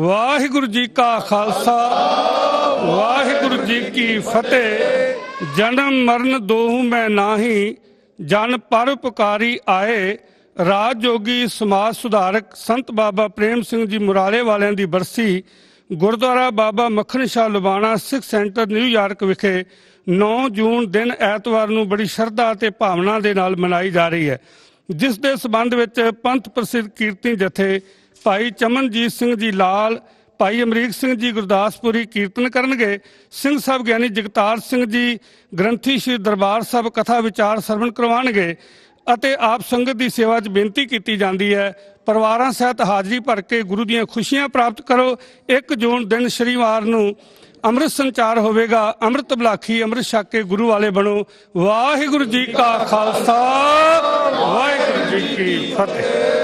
ਵਾਹਿਗੁਰੂ ਜੀ ਕਾ ਖਾਲਸਾ ਵਾਹਿਗੁਰੂ ਜੀ ਕੀ ਫਤਿਹ ਜਨਮ ਮਰਨ ਦੋਹੂ ਮੈਂ ਨਾਹੀ ਜਨ ਪੁਕਾਰੀ ਆਏ ਰਾਜ ਜੋਗੀ ਸਮਾਜ ਸੁਧਾਰਕ ਸੰਤ ਬਾਬਾ ਪ੍ਰੇਮ ਸਿੰਘ ਜੀ ਮੁਰਾਰੇ ਵਾਲਿਆਂ ਦੀ ਬਰਸੀ ਗੁਰਦੁਆਰਾ ਬਾਬਾ ਮੱਖਣ ਸ਼ਾਹ ਲਵਾਣਾ ਸਿੱਖ ਸੈਂਟਰ ਨਿਊਯਾਰਕ ਵਿਖੇ 9 ਜੂਨ ਦਿਨ ਐਤਵਾਰ ਨੂੰ ਬੜੀ ਸ਼ਰਧਾ ਅਤੇ ਭਾਵਨਾ ਦੇ ਨਾਲ ਮਨਾਈ ਜਾ ਰਹੀ ਹੈ ਜਿਸ ਦੇ ਸਬੰਧ ਵਿੱਚ ਪੰਥ ਪ੍ਰਸਿੱਧ ਕੀਰਤਨੀ ਜਥੇ ਭਾਈ ਚਮਨਜੀਤ ਸਿੰਘ ਜੀ ਲਾਲ ਭਾਈ ਅਮਰੀਕ ਸਿੰਘ ਜੀ ਗੁਰਦਾਸਪੁਰੀ ਕੀਰਤਨ ਕਰਨਗੇ ਸਿੰਘ ਸਾਹਿਬ ਗਿਆਨੀ ਜਗਤਾਰ ਸਿੰਘ ਜੀ ਗ੍ਰੰਥੀ ਸ਼੍ਰੀ ਦਰਬਾਰ ਸਾਹਿਬ ਕਥਾ ਵਿਚਾਰ ਸਰਵਣ ਕਰਵਾਣਗੇ ਅਤੇ ਆਪ ਸੰਗਤ ਦੀ ਸੇਵਾ 'ਚ ਬੇਨਤੀ ਕੀਤੀ ਜਾਂਦੀ ਹੈ ਪਰਿਵਾਰਾਂ ਸਹਿਤ ਹਾਜ਼ਰੀ ਭਰ ਕੇ ਗੁਰੂ ਦੀਆਂ ਖੁਸ਼ੀਆਂ ਪ੍ਰਾਪਤ ਕਰੋ 1 ਜੂਨ ਦਿਨ ਸ਼ਨੀਵਾਰ ਨੂੰ ਅੰਮ੍ਰਿਤ ਸੰਚਾਰ ਹੋਵੇਗਾ ਅੰਮ੍ਰਿਤ ਬਲਾਖੀ ਅੰਮ੍ਰਿਤ ਛਕ ਕੇ ਗੁਰੂ ਵਾਲੇ ਬਣੋ ਵਾਹਿਗੁਰੂ ਜੀ ਕਾ ਖਾਲਸਾ ਵਾਹਿਗੁਰੂ ਜੀ ਕੀ ਫਤਿਹ